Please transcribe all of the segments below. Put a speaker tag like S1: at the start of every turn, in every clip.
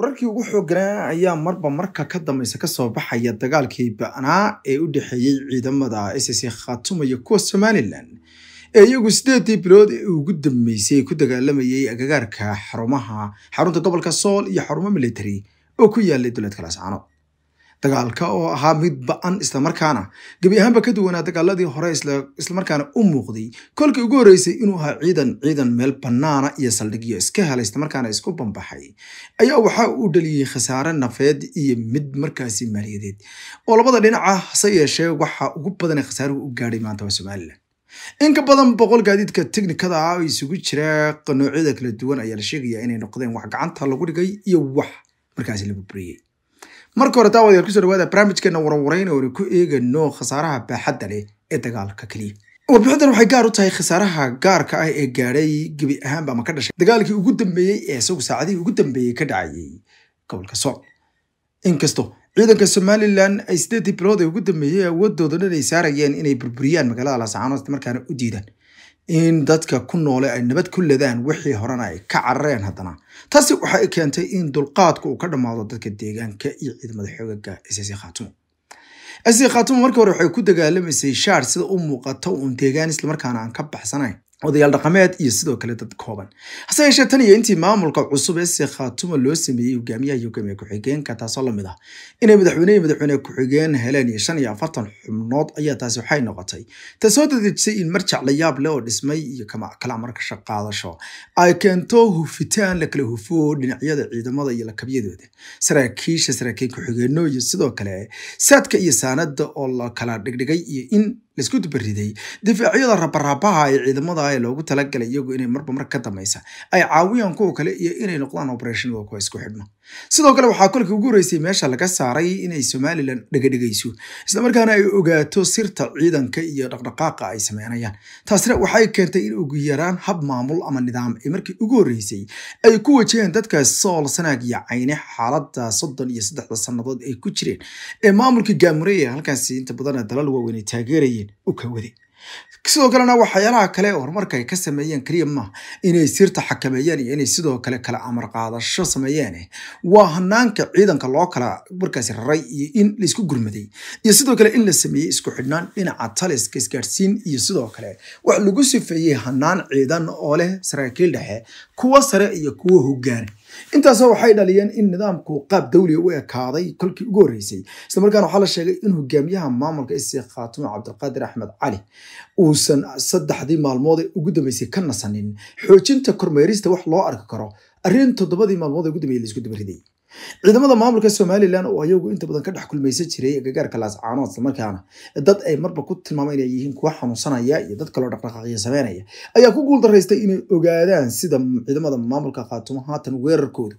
S1: wararkii ugu xooganaa ayaa marba marka ka dambeysa kasoo baxaya dagaalkii ba'naa ee u dhexeeyey ciidamada icc khaatumaya kuwa somalilan ee iyagu siddeedii bilood ee ugu dambeysay ku dagaalamayay agagaarka xarumaha xarunta gobolka sool iyo xarumo military oo ku yaalay duleedka laascaano dagaalka oo ahaa mid ba-an islamarkaana gebi ahaanba ka duwanaa dagaaladii hore islamarkaana u muuqday kolkii ugu horreysay inuu ahaa ciidan ciidan meel banaana iyo saldhigyo iska helay islamarkaana isku bambaxay ayaa waxa uu dhaliyey khasaare nafeed iyo mid markaasi maaliyadeed oo labada dhinaca hase yeeshee waxa ugu badanee khasaaruhu u gaadhay maanta waa somalilan in ka badan boqol gaadiidka teknikada ah oo isugu jira noocyada kala duwan ayaa la sheegayaa inay noqdeen wax gacanta lagu dhigay iyo wax markaasi la burburiyey marka hore daawadayaal kusoo dhawaada barnaamijkeena warwarayna oonu ku eegano khasaaraha baaxadda leh ee dagaalka keliya warbixintan waxay gaar u tahay khasaaraha gaarka ah ee gaadhay gebi ahaanba ama ka dhashay dagaalkii ugu dambeeyey ee isagu saacadihii ugu dambeeyey ka dhacayay gobolka sooc inkastoo ciidanka somalilan ay sideedii bilood ee ugu dambeeyey awooddooda inay saarayeen inay burburiyaan magaalada laascaanood markaana u diidaan in dadka ku noole ay nabad ku ladaan wixii horena ay ka carareen haddana taasi waxa ay keentay in dulqaadku uu ka dhammaado dadka deegaanka iyo ciidamada xoogaga ssi khatumo sc khatumo markii hore waxay ku dagaalamaysay shaar sida u muuqato uun deegaan islamarkaana aan ka baxsanayn odayaal dhaqameed iyo sidoo kale dad kooban hase yeeshee tan iyo intii maamulka cusub ee sheekh khaatuma loo sameeyey hogaamiyaha ah iyo hogaamiye ku-xigeenka taasoo lamid ah inay madaxweyne madaxweyne ku-xigeen heleen iyo shan iyo afartan xubnood ayaa taasi waxay noqotay ta soo dadejisay in marjac la yaab leh oo dhismay iyo kala markasha qaadasho ay keento hufitaan la kala hufo dhinacyada ciidamada iyo lakabyadooda saraakiisha saraakiin ku-xigeenno iyo sidoo kale saadka iyo saanada oo la kala dhigdhigay iyo in laisku dubariday difaacyada rabarabaha ee ciidamada ee loogu talagalay iyagu inay marba mar ka dameysa ay caawiyaan kuwa kale iyo inay noqdaan operation kuwa isku xidhma sidoo kale waxaa kolka ugu horreysay meesha laga saaray inay somalilan dhegedhegayso islamarkaana ay ogaato sirta ciidanka iyo dhaqdhaqaaqa ay sameynayaan taasina waxay keentay in ugu yaraan hab maamul ama nidaam ee markii ugu horreysay ay ku wajaheen dadka sool sanaag iyo cayne xaaladda soddon iyo saddexda sannadood ay ku jireen ee maamulka gaamurey halkaasi inta badana dalal waaweyn ay taageerayeen u ka wade sidoo kalena waxyaalaha kale horumarka ay ka sameeyeen keliya maaha inay sirta xakameeyeen iyo inay sidoo kale kala amar qaadasho sameeyeene waa hanaanka ciidanka loo kala markaasi raray iyo in laisku gurmaday iyo sidoo kale in la sameeyey isku xidhnaan dhinaca taliska isgaadhsiin iyo sidoo kale wax lagu sifeeyey hanaan ciidan oo leh saraakiil dhexe kuwo sare iyo kuwo hoggaan intaasna waxay dhaliyeen in nidaamku qaab dawliga u ekaaday kolkii ugu horreysay islamarkaana waxaa la sheegay in hogaamiyaha maamulka sc khaatumo cabdilqaadir axmed cali uusan saddexdii maalmoodee ugu dambeysay ka nasanin xoojinta kormeerista wax loo arki karo arrin toddobadii maalmood ee ugu dambeeyey laisku dabariday ciidamada maamulka somalilan oo ayagu inta badan ka dhex kulmaysan jiray agagaarka laascaanood islamarkaana dad ay marba ku tilmaama inay yihiin kuwa xanuunsanaya iyo dad kaloo dhaqdhaqaaqyo sameynaya ayaa ku guuldaraystay inay ogaadaan sida ciidamada maamulka khaatumo haatan weerarkoodu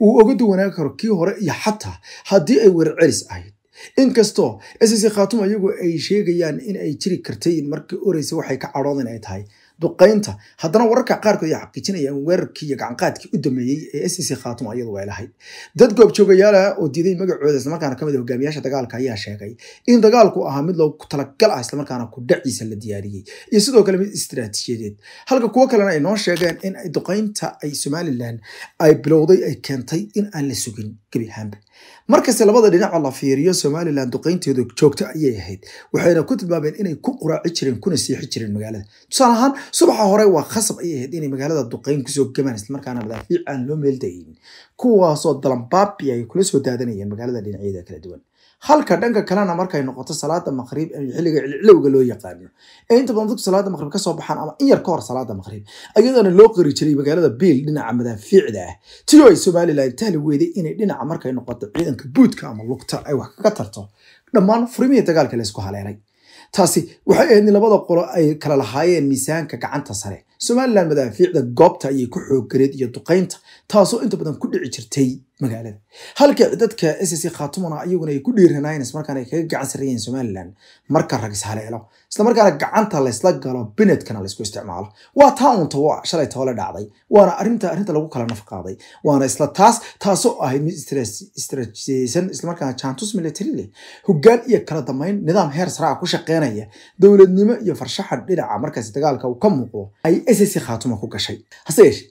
S1: uu oga duwanaan karo kii hore iyo xataa haddii ay weerar celis ahayd inkastoo ssc khaatum ayagu ay sheegayaan in ay jiri kartay in markii oreysa waxay ka cadhoodeen ay tahay duqaynta haddana wararka qaarkood ayaa xaqiijinayaan weerarkii iyo gacanqaadkii u dameeyey ee s e c khaatuma iyadu ay lahayd dad goobjoogayaala oo diiday magacooda islamarkaana kamid ah hogaamiyaasha dagaalka ayaa sheegay in dagaalku ahaa mid loogu talagal ah islamarkaana ku dhaciisa la diyaariyey iyo sidoo kale mid istiraatiijiyadeed halka kuwo kalena ay noo sheegeen in duqaynta ay somalilan ay bilowday ay keentay in aan la sugin gebi ahaanba markasta labada dhinaca la fiiriyo somalilan duqaynteedu joogto ayay ahayd waxayna ku tilmaameen inay ku quraaci jireen kuna siixi jireen magaalada tusaale ahaan subaxa hore waa khasab ayay ahayd inay magaalada duqeyn kusoo gamaan islamarkaana madaafiic aan loo meeldayin kuwaasoo dalanbaabi ay kula soo daadanayeen magaalada dhinacyada kala duwan halka dhanka kalena markay noqoto salaada maqrib xilliga cilcilowga loo yaqaano ee inta badan dadku salaada maqrib kasoo baxaan ama in yar ka hor salaada maqrib ayadoona loo qori jiray magaalada biil dhinaca madaafiicda ah tiro ay somalilan tahli weeday inay dhinaca markay noqoto ciidanka buudka ama lugta ay wax kaga tarto dhammaan furimihii dagaalka laysku haleelay taasi waxay ahayd in labada qolo ay kala lahaayeen miisaanka gacanta sare somalilan madaafiicda goobta ayay ku xoog gareed iyo duqaynta taasoo inta badan ku dhici jirtay magaalada halka dadka s c khatumana iyaguna ay ku dhiiranaynas markaan ay kaga gacan sarayeen somalilan marka ragishaleelo isla markaana gacanta laysla galo binedkana laysku isticmaalo waa taa uunta shalay toole dhacday waana arinta arrinta lagu kala nafqaaday waana isla taas taasoo ahayd mid istraatiijiyeysan islamarkaana jantus military leh iyo kala dambeyn nidaam heer saraa ah ku shaqeynaya dowladnimo iyo farshaxa dhinaca markaasi dagaalka uu ka muuqdo ay s c khatuma ku gashay hase yeeshee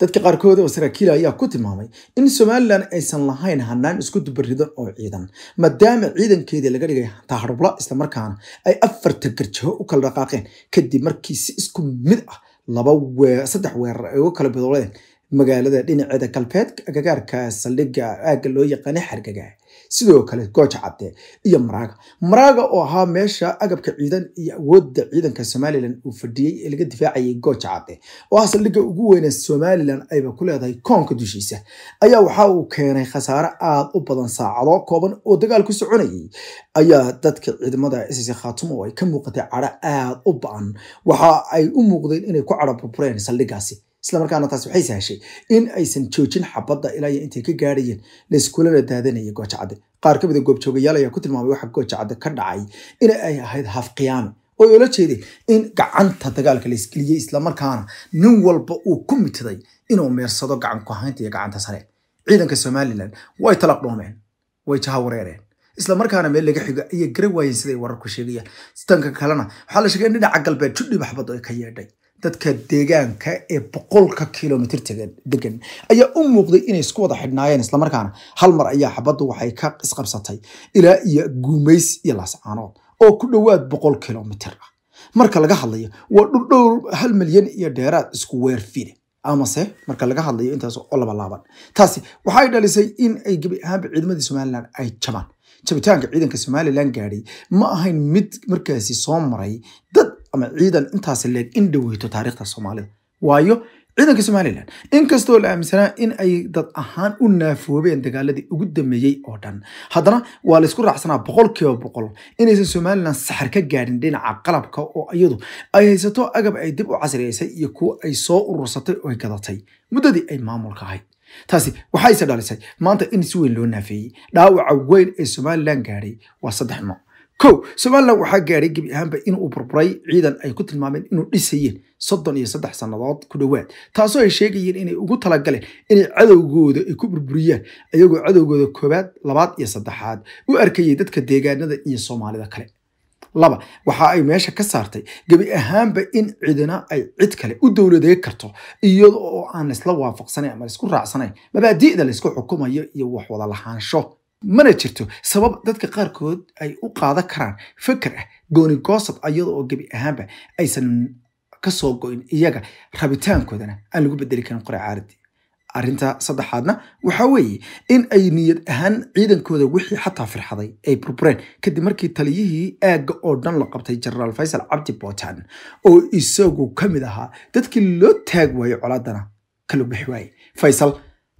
S1: dadka qaarkood oo saraakiil ah ayaa ku tilmaamay in somalilan aysan lahayn hanaan isku dubaridan oo ciidan maadaama ciidankeedii laga dhigay taaharbla islamarkaana ay afarta garjaho u kala dhaqaaqeen kadib markii si isku mid ah laba saddex weerar ay uga kala bidooleen magaalada dhinaceeda galbeed agagaarka saldhiga aagga loo yaqaana xargagaa sidoo kale gooja cadde iyo maraaga maraaga oo ahaa meesha agabka ciidan iyo awoodda ciidanka somalilan uu fadhiyey ee laga difaacayay gooja cadde oo ah saldhigga ugu weyne somalilan ayba ku leedahay koonka dushiisa ayaa waxa uu keenay khasaare aada u badan saacado kooban oo dagaal ku soconayay ayaa dadka ciidamada ss khaatumo oo ay ka muuqatay cadho aada u ba-an waxa ay u muuqdeen inay ku cadho burbureen saldhiggaasi islamarkaana taas waxay sahashay in aysan joojin xabada ilaa intay ka gaarayeen laiskuulana daadanaya goojacadde qaar ka mida ah goobjoogayaal ayaa ku tilmaamay waxa goojacadde ka dhacay in ay ahayd haf qiyaami oo ula jeeday in gacanta dagaalka laisgeliyey islamarkaana nin walba uu ku mitday inuu meersado gacan ku iyo gacanta sare ciidanka somalilan way talaq dhoomeen way jaha wareereen islamarkaana meel laga xigo ayay gara waayeen siday wararku sheegayaan sidanka kalena waxaa la sheegay in dhinaca galbeed judhib xabaddu ay ka yeedhay dadka deegaanka ee boqolka kilomitr degan ayaa u muuqday inay isku wada xidhnaayeen islamarkaana hal mar ayaa xabadu waxay ka isqabsatay ilaa iyo guumeys iyo lascaanood oo ku dhowaad boqol kilomitr ah marka laga hadlayo waa dhudhowr hal milyan iyo dheeraad isku weer weerfide amase marka laga hadlayo intaas oo labalaaban taasi waxay dhalisay in ay gebi ahaanba ciidamadii somalilan ay jabaan jabitaanka ciidanka somalilan gaadhay ma ahayn mid markaasi soo maray dad ama ciidan intaas leeg in dhaweyto taariikhda soomaalida waayo ciidanka somalilan inkastoo la aaminsanaa in ay dad ahaan u naafoobeen dagaaladii ugu dambeeyey oo dhan haddana waa laysku raacsanaa boqol kiiba boqol inaysan somaliland saxar ka gaadhin dhinaca qalabka oo iyadu ay haysato agab ay dib u casriyeysay iyo kuwa ay soo urursatay oo gadatay muddadii ay maamulka ahayd taasi waxayse dhalisay maanta in si weyn loo naafeeyey dhaawaca weyn ee somalilan gaadhay waa saddex nooc o somaliland waxaa gaaray gebi ahaanba inuu burburay ciidan ay ku tilmaameen inuu dhisayeen soddon iyo saddex sannadood ku dhowaad taasoo ay sheegayeen inay ugu talagaleen inay cadowgooda ay ku burburiyaan ayagoo cadowgooda koowaad labaad iyo saddexaad u arkayay dadka deegaanada iyo soomaalida kale laba waxa ay meesha ka saartay gebi ahaanba in cidina ay cid kale u dowladeeg karto iyada oo aan laisla waafaqsanayn ama laisku raacsanayn mabaadi'da laysku xukumayo iyo wax wada lahaansho mana jirto sabab dadka qaarkood ay u qaadan karaan feker ah gooni goosad ayada oo gebi ahaanba aysan kasoo go'in iyaga rabitaankoodana aan lagu bedeli karin qora caaradii arinta saddexaadna waxaa weeye in ay niyad ahaan ciidankooda wixii xataa firxaday ay burbureen kadib markii taliyihii aagga oo dhan la qabtay jenaraal faysal cabdi bootan oo isagu ka mid ahaa dadkii loo taag waaye colaadana kalubixi waaye faysal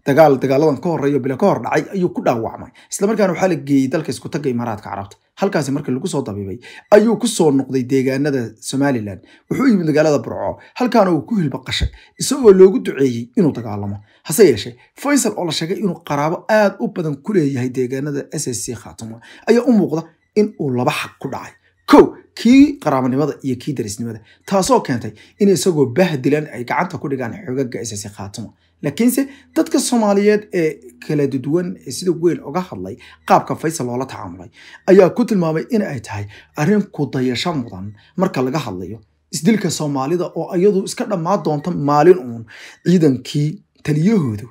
S1: dagaal dagaaladan ka horeeyo bila ka hor dhacay ayuu ku dhaawacmay islamarkaana waxaa la geeyey dalka isku taga imaaraadka carabta halkaasi markii lagu soo dabibay ayuu ku soo noqday deegaanada somalilan wuxuu yimid magaalada burco halkaana uu ku hilbaqashay isagoo loogu duceeyey inuu dagaalamo hase yeeshee faysal oo la sheegay inuu qaraabo aad u badan ku leeyahay deegaanada s s c khaatuma ayaa u muuqda in uu laba xaq ku dhacay kow kii qaraabanimada iyo kii darisnimada taasoo keentay in isagoo bahdilan ay gacanta ku dhigaan xogaga isasi khaatimo laakiinse dadka soomaaliyeed ee kala duwan sida weyn uga hadlay qaabka faysal loola tacaamulay ayaa ku tilmaamay in ay tahay arrin ku dayasho mudan marka laga hadlayo isdilka soomaalida oo iyadu iska dhammaa doonta maalin uun ciidankii taliyahoodu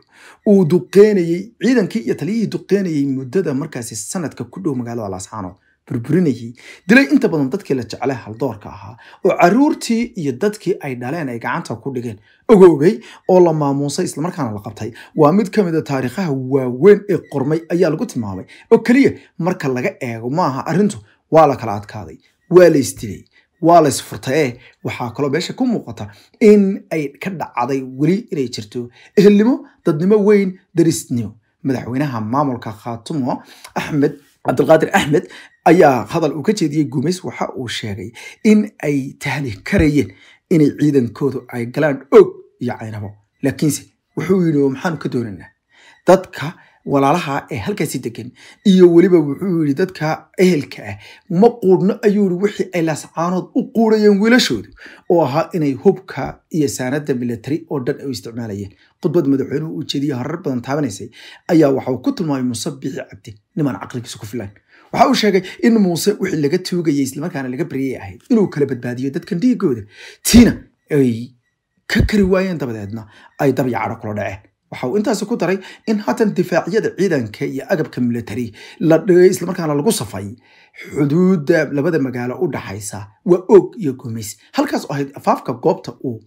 S1: uu duqeynayey ciidankii iyo taliyihii duqeynayay muddada markaasi sanadka ku dhow magaalada laascaanood burburinayay dilay inta badan dadkii la jeclay haldoorka ahaa oo caruurtii iyo dadkii ay dhaleen ay gacanta ku dhigeen ogoogay oo la maamuusay islamarkaana la qabtay waa mid ka mida ah taariikhaha waaweyn ee qormay ayaa lagu tilmaamay oo keliya marka laga eego maaha arrintu waa la kala adkaaday waa la isdilay waa la isfurtae waxaa kaloo meesha ku muuqata in ay ka dhacday weli inay jirto ehelnimo dadnimo weyn darisnimo madaxweynaha maamulka khaatumo axmed cabdulqaadir axmed ayaa hadal uu ka jeediyey gumays waxa uu sheegay in ay tahni karayeen inay ciidankoodu ay galaan og iyo caynabo laakiinse wuxuu yidhi maxaanu ka doonanaa dadka walaalaha ee halkaasi degan iyo weliba wuxuu yidhi dadka ehelka ah ma quudhno ayuu yidhi wixii ay laascaanood u quudhayeen wiilashoodu oo ahaa inay hubka iyo saanada milatari oo dhan ay u isticmaalayeen khudbad madaxweynuhu uu jeediyey harar badan taabanaysay ayaa waxauu ku tilmaamay muuse biixi cabdi nimaan caqligiisa ku filan waxa uu sheegay in muuse wixii laga tuugayay islamarkaana laga baryay ahayd inuu kala badbaadiyo dadkan dhiigooda tiina ay ka kari waayeen dabadeedna ay dabyacaro kula dhaceen waxa uu intaasi ku daray in haatan difaacyada ciidanka iyo agabka military la dhigay islamarkaana lagu safay xuduudda labada magaalo u dhaxaysa waa oog iyo gumays halkaas oo ahayd afaafka goobta uu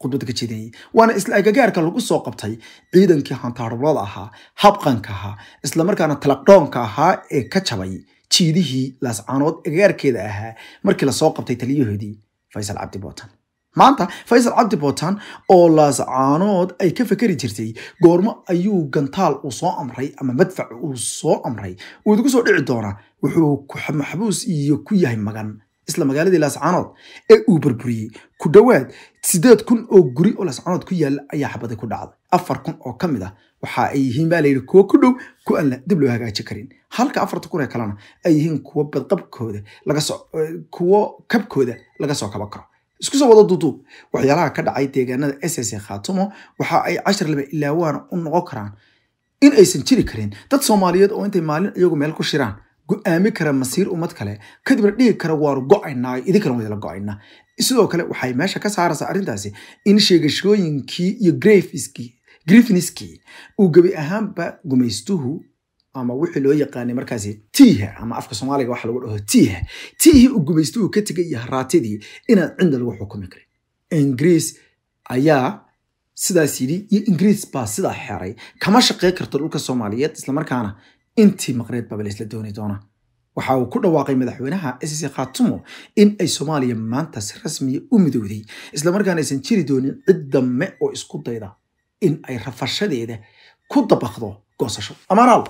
S1: khudbadda ka jeedeeyey waana isla agagaarka lagu soo qabtay ciidankii hantaarulada ahaa habqanka ahaa islamarkaana talaqdhoonka ahaa ee ka jabay jiidihii laascaanood agagaarkeeda ahaa markii lasoo qabtay taliyahoodii faysal cabdi bootan maanta faysal cabdi bootan oo laascaanood ay ka fekeri jirtay goormo ayuu gantaal uu soo amray ama madfac uu soo amray uu idigu soo dhici doonaa wuxuu maxbuus iyo ku yahay magan isla magaaladii laascaanood ee uu burburiyey ku dhowaad sideed kun oo guri oo laascaanood ku yaala ayaa xabadi ku dhacday afar kun oo ka mid ah waxa ay yihiin baa layidhi kuwo ku dhow ku aan dib loo hagaaji karin halka afarta kun ee kalena ay yihiin kuwo badqabkooda lagasoo kuwo kabkooda laga soo kaba karo isku soo wada duuduub waxyaalaha ka dhacay deegaanada s s khaatumo waxa ay cashar laba ilaawaan u noqon karaan in aysan jiri karin dad soomaaliyeed oo intay maalin iyagu meel ku shiraan go-aami kara masiir ummad kale kadibna dhigi kara waanu go-aynaa idinkana wadala go-aynaa sidoo kale waxay meesha ka saaraysaa arrintaasi in sheegashooyinkii iyo grifiniskii uu gebi ahaanba gumaystuhu ama wixii loo yaqaanay markaasi tiiha ama afka soomaaliga waxa lagu dhaho tiiha tiihii u gumaysta uu ka tegay iyo haraatidii inaad cinda lagu xukumi karin ingiriis ayaa sidaas yidhi iyo ingiriis baa sidaa xeray kama shaqey karto dhulka soomaaliyeed islamarkaana intii maqreed baaba dooni doonaa waxa uu ku dhawaaqay madaxweynaha isisi khatumo in ay soomaaliya maanta si rasmiya ah u midowday islamarkaana aysan jiri doonin cid dambe oo isku dayda in ay rafashadeeda ku dabaqdo goosasho amaanaal